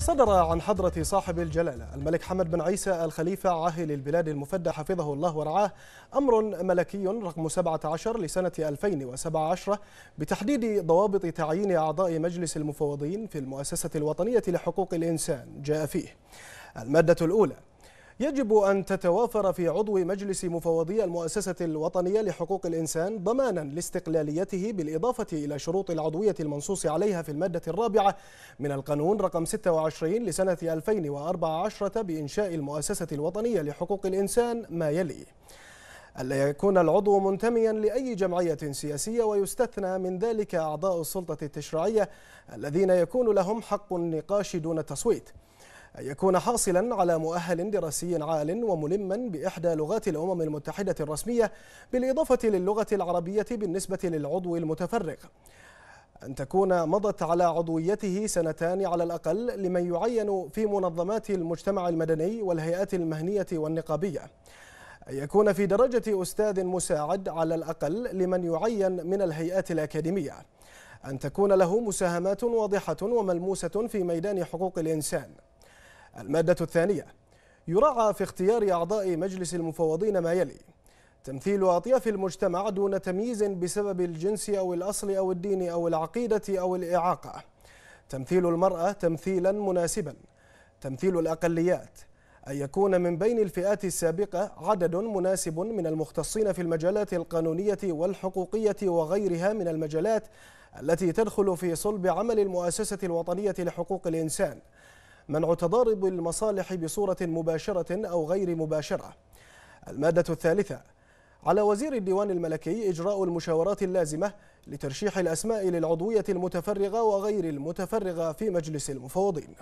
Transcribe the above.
صدر عن حضرة صاحب الجلالة الملك حمد بن عيسى الخليفة عاهل البلاد المفدى حفظه الله ورعاه أمر ملكي رقم 17 لسنة 2017 بتحديد ضوابط تعيين أعضاء مجلس المفوضين في المؤسسة الوطنية لحقوق الإنسان جاء فيه المادة الأولى يجب أن تتوافر في عضو مجلس مفوضي المؤسسة الوطنية لحقوق الإنسان ضمانا لاستقلاليته بالإضافة إلى شروط العضوية المنصوص عليها في المادة الرابعة من القانون رقم 26 لسنة 2014 بإنشاء المؤسسة الوطنية لحقوق الإنسان ما يلي ألا يكون العضو منتميا لأي جمعية سياسية ويستثنى من ذلك أعضاء السلطة التشريعية الذين يكون لهم حق النقاش دون تصويت أن يكون حاصلا على مؤهل دراسي عال وملما بإحدى لغات الأمم المتحدة الرسمية بالإضافة للغة العربية بالنسبة للعضو المتفرغ أن تكون مضت على عضويته سنتان على الأقل لمن يعين في منظمات المجتمع المدني والهيئات المهنية والنقابية أن يكون في درجة أستاذ مساعد على الأقل لمن يعين من الهيئات الأكاديمية أن تكون له مساهمات واضحة وملموسة في ميدان حقوق الإنسان المادة الثانية يراعى في اختيار أعضاء مجلس المفوضين ما يلي تمثيل أطياف المجتمع دون تمييز بسبب الجنس أو الأصل أو الدين أو العقيدة أو الإعاقة تمثيل المرأة تمثيلا مناسبا تمثيل الأقليات أن يكون من بين الفئات السابقة عدد مناسب من المختصين في المجالات القانونية والحقوقية وغيرها من المجالات التي تدخل في صلب عمل المؤسسة الوطنية لحقوق الإنسان منع تضارب المصالح بصورة مباشرة أو غير مباشرة المادة الثالثة على وزير الديوان الملكي إجراء المشاورات اللازمة لترشيح الأسماء للعضوية المتفرغة وغير المتفرغة في مجلس المفوضين